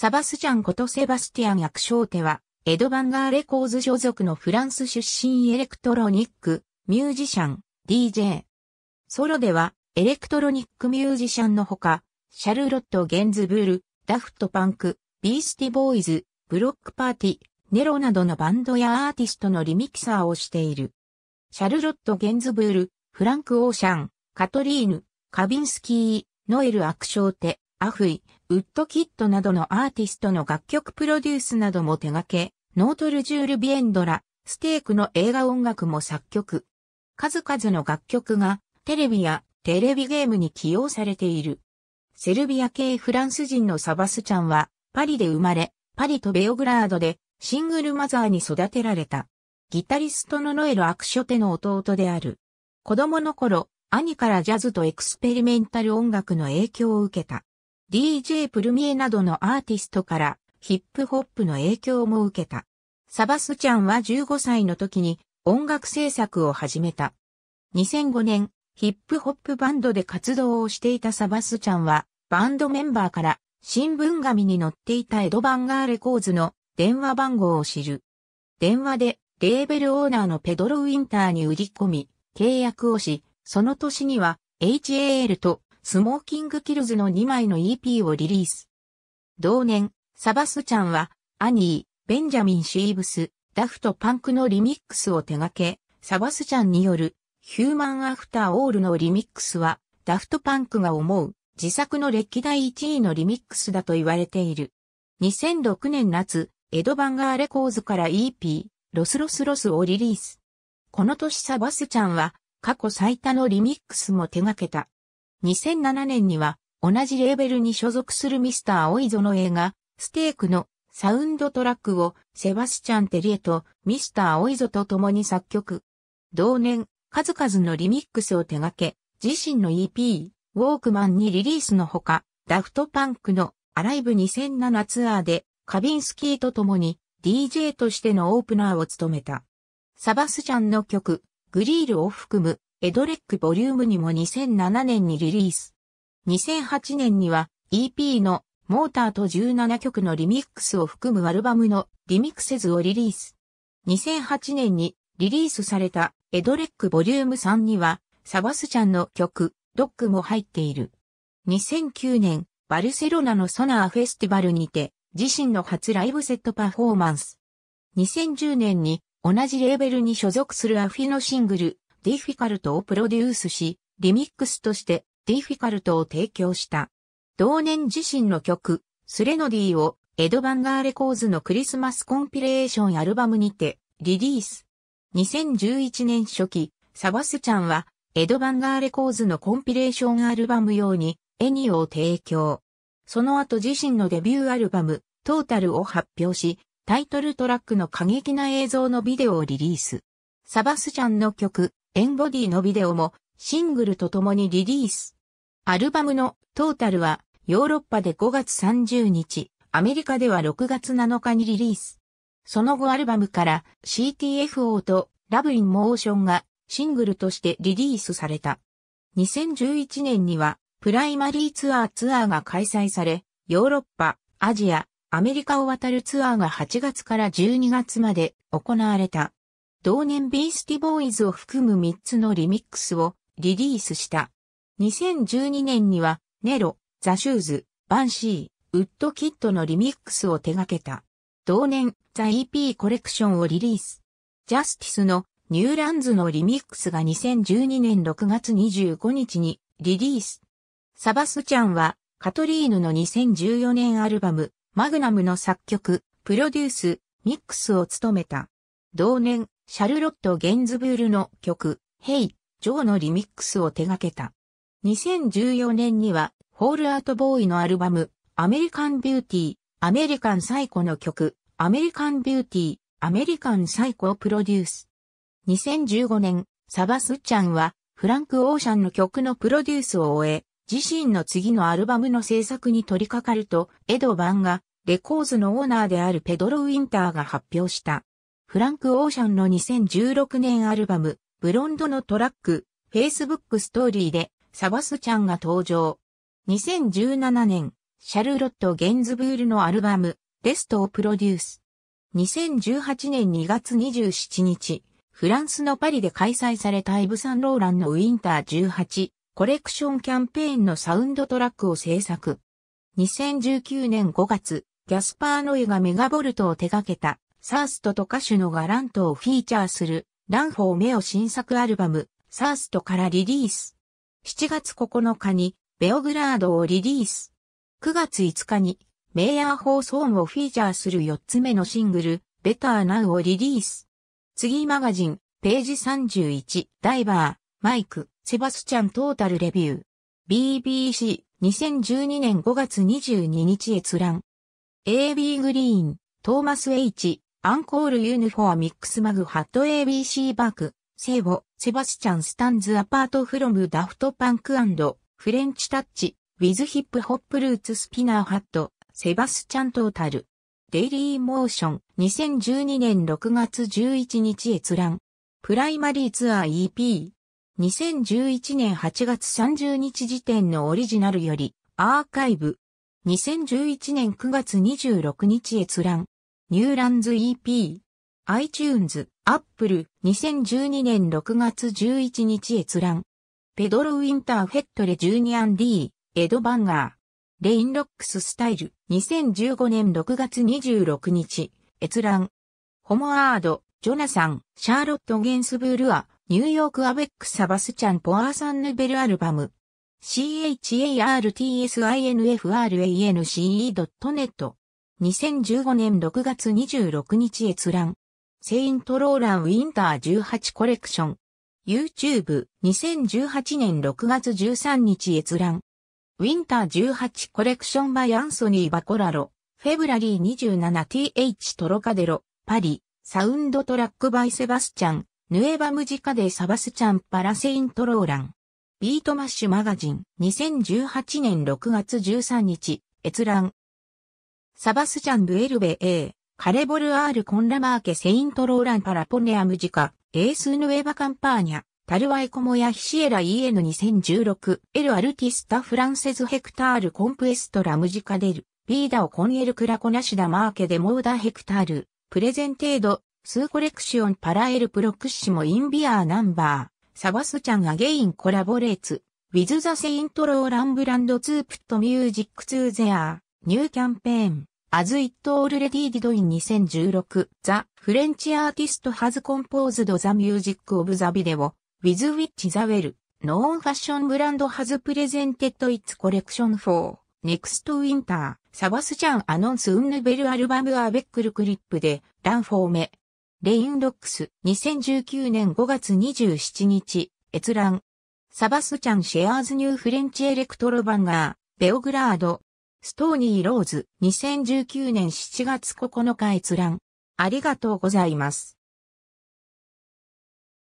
サバスチャンことセバスティアン・役所手は、エド・バンガーレコーズ所属のフランス出身エレクトロニック、ミュージシャン、DJ。ソロでは、エレクトロニックミュージシャンのほか、シャルロット・ゲンズブール、ダフト・パンク、ビースティ・ボーイズ、ブロック・パーティ、ネロなどのバンドやアーティストのリミキサーをしている。シャルロット・ゲンズブール、フランク・オーシャン、カトリーヌ、カビンスキー、ノエル・アクショーテ、アフイ、ウッドキットなどのアーティストの楽曲プロデュースなども手掛け、ノートルジュール・ビエンドラ、ステークの映画音楽も作曲。数々の楽曲がテレビやテレビゲームに起用されている。セルビア系フランス人のサバスチャンはパリで生まれ、パリとベオグラードでシングルマザーに育てられた。ギタリストのノエル・アクショテの弟である。子供の頃、兄からジャズとエクスペリメンタル音楽の影響を受けた。DJ プルミエなどのアーティストからヒップホップの影響も受けた。サバスチャンは15歳の時に音楽制作を始めた。2005年、ヒップホップバンドで活動をしていたサバスチャンは、バンドメンバーから新聞紙に載っていたエドバンガーレコーズの電話番号を知る。電話でレーベルオーナーのペドロ・ウィンターに売り込み、契約をし、その年には HAL とスモーキングキルズの2枚の EP をリリース。同年、サバスチャンは、アニー、ベンジャミン・シーブス、ダフト・パンクのリミックスを手掛け、サバスチャンによる、ヒューマン・アフター・オールのリミックスは、ダフト・パンクが思う、自作の歴代1位のリミックスだと言われている。2006年夏、エド・バンガーレコーズから EP、ロスロスロスをリリース。この年サバスチャンは過去最多のリミックスも手掛けた。2007年には同じレーベルに所属するミスター・オイゾの映画、ステークのサウンドトラックをセバスチャン・テリエとミスター・オイゾと共に作曲。同年、数々のリミックスを手掛け、自身の EP、ウォークマンにリリースのほか、ダフトパンクのアライブ2007ツアーでカビンスキーと共に DJ としてのオープナーを務めた。サバスチャンの曲、グリールを含むエドレックボリュームにも2007年にリリース。2008年には EP のモーターと17曲のリミックスを含むアルバムのリミックセズをリリース。2008年にリリースされたエドレックボリューム3にはサバスチャンの曲ドックも入っている。2009年バルセロナのソナーフェスティバルにて自身の初ライブセットパフォーマンス。2010年に同じレーベルに所属するアフィのシングルディフィカルトをプロデュースし、リミックスとしてディフィカルトを提供した。同年自身の曲、スレノディをエド・バンガーレコーズのクリスマスコンピレーションアルバムにてリリース。2011年初期、サバスチャンはエド・バンガーレコーズのコンピレーションアルバム用にエニオを提供。その後自身のデビューアルバム、トータルを発表し、タイトルトラックの過激な映像のビデオをリリース。サバスチャンの曲、エンボディのビデオもシングルと共にリリース。アルバムのトータルはヨーロッパで5月30日、アメリカでは6月7日にリリース。その後アルバムから CTFO とラブインモーションがシングルとしてリリースされた。2011年にはプライマリーツアーツアーが開催され、ヨーロッパ、アジア、アメリカを渡るツアーが8月から12月まで行われた。同年ビースティボーイズを含む3つのリミックスをリリースした。2012年には、ネロ、ザ・シューズ、バンシー、ウッド・キッドのリミックスを手掛けた。同年、ザ・ EP コレクションをリリース。ジャスティスのニューランズのリミックスが2012年6月25日にリリース。サバスチャンはカトリーヌの2014年アルバムマグナムの作曲、プロデュース、ミックスを務めた。同年、シャルロット・ゲンズブールの曲、ヘイ、ジョーのリミックスを手掛けた。2014年には、ホールアートボーイのアルバム、アメリカン・ビューティー、アメリカン・サイコの曲、アメリカン・ビューティー、アメリカン・サイコをプロデュース。2015年、サバスチャンは、フランク・オーシャンの曲のプロデュースを終え、自身の次のアルバムの制作に取り掛かると、エド・バンが、レコーズのオーナーであるペドロ・ウィンターが発表した。フランク・オーシャンの2016年アルバム、ブロンドのトラック、Facebook ストーリーで、サバスちゃんが登場。2017年、シャルロット・ゲンズブールのアルバム、レストをプロデュース。2018年2月27日、フランスのパリで開催されたイブ・サンローランのウィンター18コレクションキャンペーンのサウンドトラックを制作。2019年5月、ギャスパー・ノイがメガボルトを手掛けたサーストと歌手のガラントをフィーチャーする、ランフォーメオ新作アルバム、サーストからリリース。7月9日に、ベオグラードをリリース。9月5日に、メイヤーホソーンをフィーチャーする4つ目のシングル、ベターナウをリリース。次マガジン、ページ31、ダイバー、マイク、セバスチャントータルレビュー。BBC、2012年5月22日閲覧。AB グリーン、トーマス H、アンコールユニフォアミックスマグハット ABC バーク、イボ、セバスチャンスタンズアパートフロムダフトパンクフレンチタッチ、ウィズヒップホップルーツスピナーハット、セバスチャントータル。デイリーモーション2012年6月11日閲覧。プライマリーツアー EP。2011年8月30日時点のオリジナルよりアーカイブ。2011年9月26日閲覧。ニューランズ EP、iTunes、Apple、2012年6月11日閲覧。ペドロ・ウィンターフェットレ・ジュニアン・リー、エド・バンガー。レインロックス・スタイル、2015年6月26日、閲覧。ホモアード、ジョナサン、シャーロット・ゲンスブールア、ニューヨーク・アベック・サバスチャン・ポアーサン・ヌベル・アルバム。c h a r t s i n f r a n c e n e t 2015年6月26日閲覧。セイントローランウィンター18コレクション。YouTube、2018年6月13日閲覧。ウィンター18コレクションバイアンソニー・バコラロ。フェブラリー 27th トロカデロ、パリ。サウンドトラックバイセバスチャン。ヌエバムジカデサバスチャンパラセイントローラン。ビートマッシュマガジン。2018年6月13日。閲覧。サバスチャン・ブエルベ A、カレボルアール・コンラマーケ・セイント・ローラン・パラポネアムジカ、エース・ヌエバ・カンパーニャ、タルワイコモヤ・ヒシエラ EN2016、エル・アルティスタ・フランセズ・ヘクタール・コンプエストラ・ムジカデル、ビーダオ・コンエル・クラコナシダ・マーケ・デ・モーダ・ヘクタール、プレゼンテード、スーコレクション・パラエル・プロクシモ・インビアー・ナンバー、サバスチャン・アゲイン・コラボレーツ、ウィズ・ザ・セイント・ローラン・ブランド・ツープット・ミュージック・ツー・ゼアニューキャンペーン。アズ・イット・オール・レディ d ディド・イン2016、ザ・フレンチ・アーティスト・ハズ・コンポーズド・ザ・ミュージック・オブ・ザ・ビデオ、ウィズ・ウィッチ・ザ・ウェル、ノーン・ファッション・ブランド・ハズ・プレゼンテッド・イッツ・コレクション・フォー、ネクスト・ウィンター、サバスチャン・アノンス・ウンヌ・ベル・アルバム・アベックル・クリップで、ラン・フォーメ、レイン・ロックス、2019年5月27日、閲覧、サバスチャン・シェアーズ・ニュー・フレンチ・エレクトロ・バンガー、ベオグラード、ストーニーローズ、2019年7月9日閲覧。ありがとうございます。